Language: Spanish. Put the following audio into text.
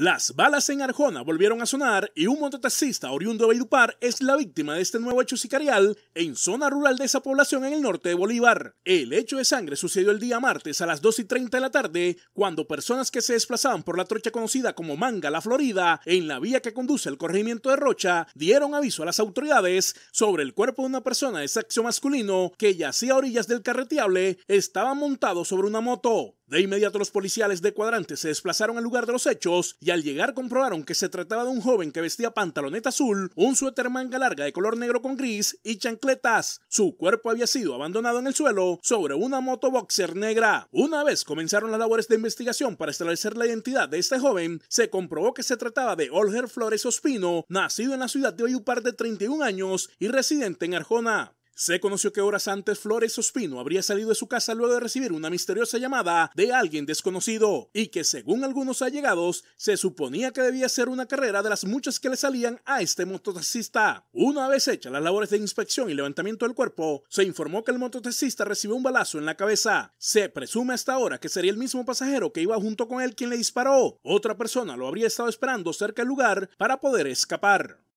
Las balas en Arjona volvieron a sonar y un mototaxista oriundo de Baidupar es la víctima de este nuevo hecho sicarial en zona rural de esa población en el norte de Bolívar. El hecho de sangre sucedió el día martes a las 2 y 30 de la tarde cuando personas que se desplazaban por la trocha conocida como Manga La Florida en la vía que conduce al corregimiento de Rocha dieron aviso a las autoridades sobre el cuerpo de una persona de sexo masculino que yacía a orillas del carreteable estaba montado sobre una moto. De inmediato los policiales de cuadrante se desplazaron al lugar de los hechos y al llegar comprobaron que se trataba de un joven que vestía pantaloneta azul, un suéter manga larga de color negro con gris y chancletas. Su cuerpo había sido abandonado en el suelo sobre una moto boxer negra. Una vez comenzaron las labores de investigación para establecer la identidad de este joven, se comprobó que se trataba de Olger Flores Ospino, nacido en la ciudad de Oyupar de 31 años y residente en Arjona. Se conoció que horas antes Flores Ospino habría salido de su casa luego de recibir una misteriosa llamada de alguien desconocido y que según algunos allegados se suponía que debía ser una carrera de las muchas que le salían a este mototaxista. Una vez hechas las labores de inspección y levantamiento del cuerpo, se informó que el mototaxista recibió un balazo en la cabeza. Se presume hasta ahora que sería el mismo pasajero que iba junto con él quien le disparó. Otra persona lo habría estado esperando cerca del lugar para poder escapar.